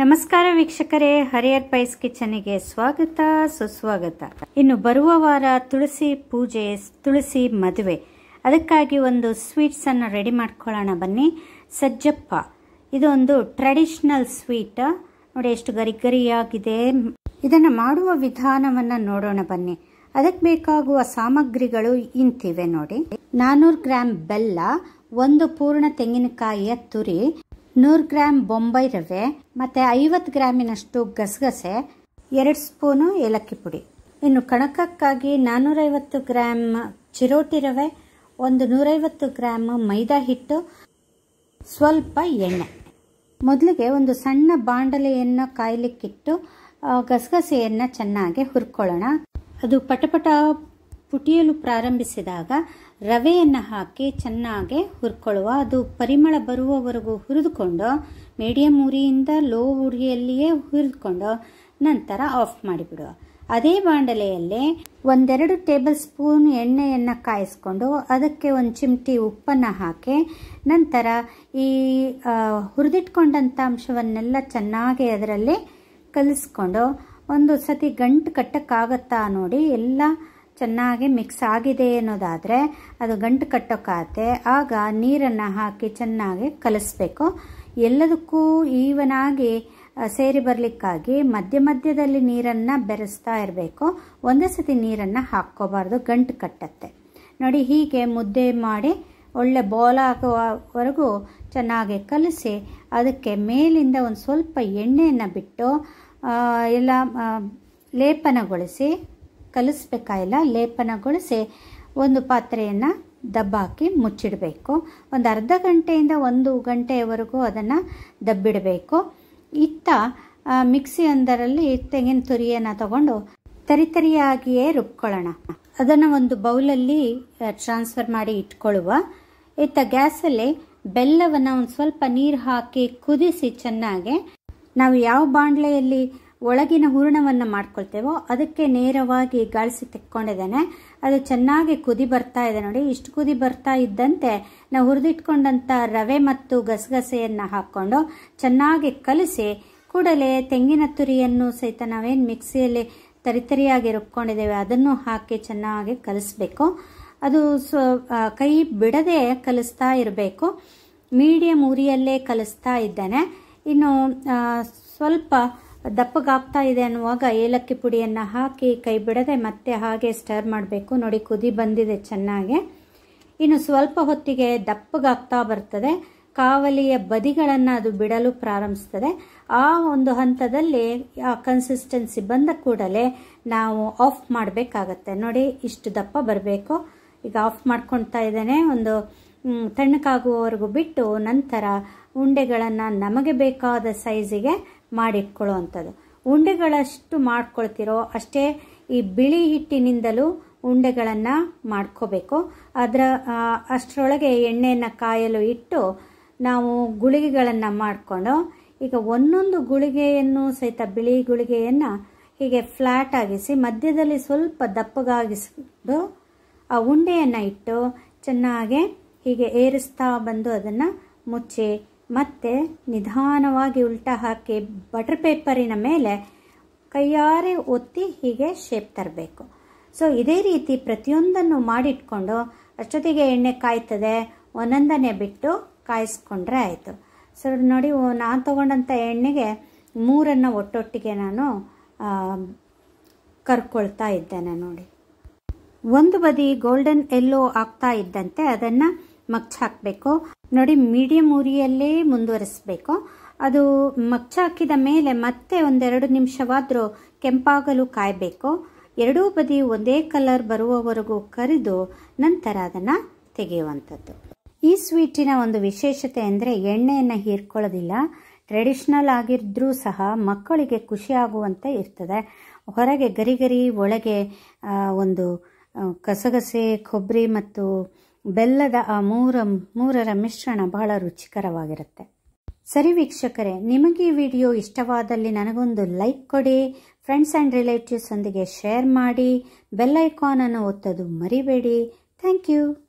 ನಮಸ್ಕಾರ ವೀಕ್ಷಕರೇ ಹರಿಯರ್ ಪೈಸ್ ಗೆ ಸ್ವಾಗತ ಸುಸ್ವಾಗತ ಇನ್ನು ಬರುವ ವಾರ ತುಳಸಿ ಪೂಜೆ ತುಳಸಿ ಮದುವೆ ಅದಕ್ಕಾಗಿ ಒಂದು ಸ್ವೀಟ್ಸ್ ಅನ್ನು ರೆಡಿ ಮಾಡ್ಕೊಳ್ಳೋಣ ಬನ್ನಿ ಸಜ್ಜಪ್ಪ ಇದೊಂದು ಟ್ರೆಡಿಷ್ನಲ್ ಸ್ವೀಟ್ ನೋಡಿ ಎಷ್ಟು ಗರಿ ಗರಿಯಾಗಿದೆ ಇದನ್ನು ಮಾಡುವ ವಿಧಾನವನ್ನ ನೋಡೋಣ ಬನ್ನಿ ಅದಕ್ಕೆ ಬೇಕಾಗುವ ಸಾಮಗ್ರಿಗಳು ಇಂತಿವೆ ನೋಡಿ ನಾನೂರು ಗ್ರಾಂ ಬೆಲ್ಲ ಒಂದು ಪೂರ್ಣ ತೆಂಗಿನಕಾಯಿಯ ತುರಿ ನೂರು ಗ್ರಾಮ್ ಬೊಂಬೈ ರವೆ ಮತ್ತು ಐವತ್ತು ಗ್ರಾಮಿನಷ್ಟು ಗಸಗಸೆ ಎರಡು ಸ್ಪೂನು ಏಲಕ್ಕಿ ಪುಡಿ ಇನ್ನು ಕಣಕಕ್ಕಾಗಿ ನಾನ್ನೂರೈವತ್ತು ಗ್ರಾಮ್ ಚಿರೋಟಿ ರವೆ ಒಂದು ನೂರೈವತ್ತು ಗ್ರಾಮ್ ಮೈದಾ ಹಿಟ್ಟು ಸ್ವಲ್ಪ ಎಣ್ಣೆ ಮೊದಲಿಗೆ ಒಂದು ಸಣ್ಣ ಬಾಂಡಲೆಯನ್ನು ಕಾಯಲಿಕ್ಕಿಟ್ಟು ಗಸಗಸೆಯನ್ನು ಚೆನ್ನಾಗಿ ಹುರ್ಕೊಳ್ಳೋಣ ಅದು ಪಟಪಟ ಪುಟಿಯಲು ಪ್ರಾರಂಭಿಸಿದಾಗ ರವೆಯನ್ನು ಹಾಕಿ ಚೆನ್ನಾಗಿ ಹುರ್ಕೊಳ್ಳುವ ಅದು ಪರಿಮಳ ಬರುವವರೆಗೂ ಹುರಿದುಕೊಂಡು ಮೀಡಿಯಂ ಉರಿಯಿಂದ ಲೋ ಉರಿಯಲ್ಲಿಯೇ ಹುರಿದುಕೊಂಡು ನಂತರ ಆಫ್ ಮಾಡಿಬಿಡುವ ಅದೇ ಬಾಂಡಲೆಯಲ್ಲಿ ಒಂದೆರಡು ಟೇಬಲ್ ಸ್ಪೂನ್ ಎಣ್ಣೆಯನ್ನು ಕಾಯಿಸ್ಕೊಂಡು ಅದಕ್ಕೆ ಒಂದು ಚಿಮಟಿ ಉಪ್ಪನ್ನು ಹಾಕಿ ನಂತರ ಈ ಹುರಿದಿಟ್ಕೊಂಡಂಥ ಅಂಶವನ್ನೆಲ್ಲ ಚೆನ್ನಾಗಿ ಅದರಲ್ಲಿ ಕಲಿಸ್ಕೊಂಡು ಒಂದು ಸತಿ ಗಂಟು ಕಟ್ಟಕ್ಕಾಗತ್ತಾ ನೋಡಿ ಎಲ್ಲ ಚೆನ್ನಾಗಿ ಮಿಕ್ಸ್ ಆಗಿದೆ ಅನ್ನೋದಾದರೆ ಅದು ಗಂಟು ಕಟ್ಟೋಕ್ಕಾಗತ್ತೆ ಆಗ ನೀರನ್ನು ಹಾಕಿ ಚೆನ್ನಾಗಿ ಕಲಿಸ್ಬೇಕು ಎಲ್ಲದಕ್ಕೂ ಈವನಾಗಿ ಸೇರಿ ಬರಲಿಕ್ಕಾಗಿ ಮಧ್ಯ ಮಧ್ಯದಲ್ಲಿ ನೀರನ್ನು ಬೆರೆಸ್ತಾ ಇರಬೇಕು ಒಂದೇ ಸತಿ ನೀರನ್ನು ಹಾಕ್ಕೋಬಾರ್ದು ಗಂಟು ಕಟ್ಟತ್ತೆ ನೋಡಿ ಹೀಗೆ ಮುದ್ದೆ ಮಾಡಿ ಒಳ್ಳೆ ಬೌಲ್ ಆಗುವವರೆಗೂ ಚೆನ್ನಾಗಿ ಕಲಿಸಿ ಅದಕ್ಕೆ ಮೇಲಿಂದ ಒಂದು ಸ್ವಲ್ಪ ಎಣ್ಣೆಯನ್ನು ಬಿಟ್ಟು ಎಲ್ಲ ಲೇಪನಗೊಳಿಸಿ ಕಲಿಸ್ಬೇಕಾಗಿಲ್ಲ ಲೇಪನಗೊಳಿಸಿ ಒಂದು ಪಾತ್ರೆಯನ್ನು ದಬ್ಬಾಕಿ ಮುಚ್ಚಿಡಬೇಕು ಒಂದು ಅರ್ಧ ಗಂಟೆಯಿಂದ ಒಂದು ಗಂಟೆಯವರೆಗೂ ಅದನ್ನು ದಬ್ಬಿಡಬೇಕು ಇತ್ತ ಮಿಕ್ಸಿ ಒಂದರಲ್ಲಿ ತೆಂಗಿನ ತುರಿಯನ್ನು ತಗೊಂಡು ತರಿತರಿಯಾಗಿಯೇ ರುಬ್ಕೊಳ್ಳೋಣ ಅದನ್ನು ಒಂದು ಬೌಲಲ್ಲಿ ಟ್ರಾನ್ಸ್ಫರ್ ಮಾಡಿ ಇಟ್ಕೊಳ್ಳುವ ಇತ್ತ ಗ್ಯಾಸಲ್ಲಿ ಬೆಲ್ಲವನ್ನು ಒಂದು ಸ್ವಲ್ಪ ನೀರು ಹಾಕಿ ಕುದಿಸಿ ಚೆನ್ನಾಗಿ ನಾವು ಯಾವ ಬಾಂಡ್ಲೆಯಲ್ಲಿ ಒಳಗಿನ ಹೂರಣವನ್ನು ಮಾಡ್ಕೊಳ್ತೇವೋ ಅದಕ್ಕೆ ನೇರವಾಗಿ ಗಾಳಿಸಿ ತೆಕ್ಕೊಂಡಿದ್ದೇನೆ ಅದು ಚೆನ್ನಾಗಿ ಕುದಿ ಬರ್ತಾ ಇದೆ ನೋಡಿ ಇಷ್ಟು ಕುದಿ ಬರ್ತಾ ಇದ್ದಂತೆ ನಾವು ಹುರಿದಿಟ್ಕೊಂಡಂಥ ರವೆ ಮತ್ತು ಗಸಗಸೆಯನ್ನು ಹಾಕ್ಕೊಂಡು ಚೆನ್ನಾಗಿ ಕಲಿಸಿ ಕೂಡಲೇ ತೆಂಗಿನ ತುರಿಯನ್ನು ಸಹಿತ ನಾವೇನು ಮಿಕ್ಸಿಯಲ್ಲಿ ತರಿತರಿಯಾಗಿ ರುಬ್ಕೊಂಡಿದ್ದೇವೆ ಅದನ್ನು ಹಾಕಿ ಚೆನ್ನಾಗಿ ಕಲಿಸ್ಬೇಕು ಅದು ಕೈ ಬಿಡದೆ ಕಲಿಸ್ತಾ ಇರಬೇಕು ಮೀಡಿಯಂ ಉರಿಯಲ್ಲೇ ಕಲಿಸ್ತಾ ಇದ್ದೇನೆ ಇನ್ನು ಸ್ವಲ್ಪ ದಪ್ಪಗಾಗ್ತಾ ಇದೆ ಅನ್ನುವಾಗ ಏಲಕ್ಕಿ ಪುಡಿಯನ್ನು ಹಾಕಿ ಕೈ ಬಿಡದೆ ಮತ್ತೆ ಹಾಗೆ ಸ್ಟರ್ ಮಾಡಬೇಕು ನೋಡಿ ಕುದಿ ಬಂದಿದೆ ಚೆನ್ನಾಗೆ ಇನ್ನು ಸ್ವಲ್ಪ ಹೊತ್ತಿಗೆ ದಪ್ಪಗಾಗ್ತಾ ಬರ್ತದೆ ಕಾವಲಿಯ ಬದಿಗಳನ್ನು ಅದು ಬಿಡಲು ಪ್ರಾರಂಭಿಸ್ತದೆ ಆ ಒಂದು ಹಂತದಲ್ಲಿ ಆ ಕನ್ಸಿಸ್ಟೆನ್ಸಿ ಬಂದ ಕೂಡಲೇ ನಾವು ಆಫ್ ಮಾಡಬೇಕಾಗತ್ತೆ ನೋಡಿ ಇಷ್ಟು ದಪ್ಪ ಬರಬೇಕು ಈಗ ಆಫ್ ಮಾಡ್ಕೊಳ್ತಾ ಇದ್ದೇನೆ ಒಂದು ತಣ್ಣಕ್ಕಾಗುವವರೆಗೂ ಬಿಟ್ಟು ನಂತರ ಉಂಡೆಗಳನ್ನು ನಮಗೆ ಬೇಕಾದ ಸೈಜಿಗೆ ಮಾಡಿಟ್ಕೊಳ್ಳುವಂಥದ್ದು ಉಂಡೆಗಳಷ್ಟು ಮಾಡ್ಕೊಳ್ತಿರೋ ಅಷ್ಟೇ ಈ ಬಿಳಿ ಹಿಟ್ಟಿನಿಂದಲೂ ಉಂಡೆಗಳನ್ನು ಮಾಡ್ಕೋಬೇಕು ಅದರ ಅಷ್ಟರೊಳಗೆ ಎಣ್ಣೆಯನ್ನು ಕಾಯಲು ಇಟ್ಟು ನಾವು ಗುಳಿಗೆಗಳನ್ನು ಮಾಡಿಕೊಂಡು ಈಗ ಒಂದೊಂದು ಗುಳಿಗೆಯನ್ನು ಸಹಿತ ಬಿಳಿ ಗುಳಿಗೆಯನ್ನು ಹೀಗೆ ಫ್ಲ್ಯಾಟ್ ಆಗಿಸಿ ಮಧ್ಯದಲ್ಲಿ ಸ್ವಲ್ಪ ದಪ್ಪಗಾಗಿಸ್ಬಿಟ್ಟು ಆ ಉಂಡೆಯನ್ನು ಇಟ್ಟು ಚೆನ್ನಾಗೆ ಹೀಗೆ ಏರಿಸ್ತಾ ಬಂದು ಅದನ್ನು ಮುಚ್ಚಿ ಮತ್ತೆ ನಿಧಾನವಾಗಿ ಉಲ್ಟಾ ಹಾಕಿ ಬಟರ್ ಪೇಪರಿನ ಮೇಲೆ ಕೈಯಾರೆ ಒತ್ತಿ ಹೀಗೆ ಶೇಪ್ ತರಬೇಕು ಸೊ ಇದೇ ರೀತಿ ಪ್ರತಿಯೊಂದನ್ನು ಮಾಡಿಟ್ಕೊಂಡು ಅಷ್ಟೊತ್ತಿಗೆ ಎಣ್ಣೆ ಕಾಯ್ತದೆ ಒಂದೊಂದನೆ ಬಿಟ್ಟು ಕಾಯಿಸ್ಕೊಂಡ್ರೆ ಆಯಿತು ಸೊ ನೋಡಿ ನಾನು ತೊಗೊಂಡಂಥ ಎಣ್ಣೆಗೆ ಮೂರನ್ನು ಒಟ್ಟೊಟ್ಟಿಗೆ ನಾನು ಕರ್ಕೊಳ್ತಾ ಇದ್ದೇನೆ ನೋಡಿ ಒಂದು ಬದಿ ಗೋಲ್ಡನ್ ಎಲ್ಲೋ ಆಗ್ತಾ ಇದ್ದಂತೆ ಅದನ್ನು ಹಾಕಬೇಕು ನೋಡಿ ಮೀಡಿಯಂ ಉರಿಯಲ್ಲೇ ಮುಂದುವರಿಸಬೇಕು ಅದು ಹಾಕಿದ ಮೇಲೆ ಮತ್ತೆ ಒಂದೆರಡು ನಿಮಿಷವಾದರೂ ಕೆಂಪಾಗಲು ಕಾಯಬೇಕು ಎರಡೂ ಬದಿ ಒಂದೇ ಕಲರ್ ಬರುವವರೆಗೂ ಕರಿದು ನಂತರ ಅದನ್ನು ತೆಗೆಯುವಂಥದ್ದು ಈ ಸ್ವೀಟಿನ ಒಂದು ವಿಶೇಷತೆ ಅಂದರೆ ಎಣ್ಣೆಯನ್ನು ಹೀರ್ಕೊಳ್ಳೋದಿಲ್ಲ ಟ್ರೆಡಿಷ್ನಲ್ ಆಗಿದ್ರೂ ಸಹ ಮಕ್ಕಳಿಗೆ ಖುಷಿಯಾಗುವಂತೆ ಇರ್ತದೆ ಹೊರಗೆ ಗರಿ ಗರಿ ಒಳಗೆ ಒಂದು ಕಸಗಸೆ ಕೊಬ್ಬರಿ ಮತ್ತು ಬೆಲ್ಲದ ಆ ಮೂರ ಮೂರರ ಮಿಶ್ರಣ ಬಹಳ ರುಚಿಕರವಾಗಿರುತ್ತೆ ಸರಿ ವೀಕ್ಷಕರೇ ನಿಮಗೆ ಈ ವಿಡಿಯೋ ಇಷ್ಟವಾದಲ್ಲಿ ನನಗೊಂದು ಲೈಕ್ ಕೊಡಿ ಫ್ರೆಂಡ್ಸ್ ಆ್ಯಂಡ್ ರಿಲೇಟಿವ್ಸ್ ಒಂದಿಗೆ ಶೇರ್ ಮಾಡಿ ಬೆಲ್ ಐಕಾನನ್ನು ಒತ್ತೋದು ಮರಿಬೇಡಿ ಥ್ಯಾಂಕ್ ಯು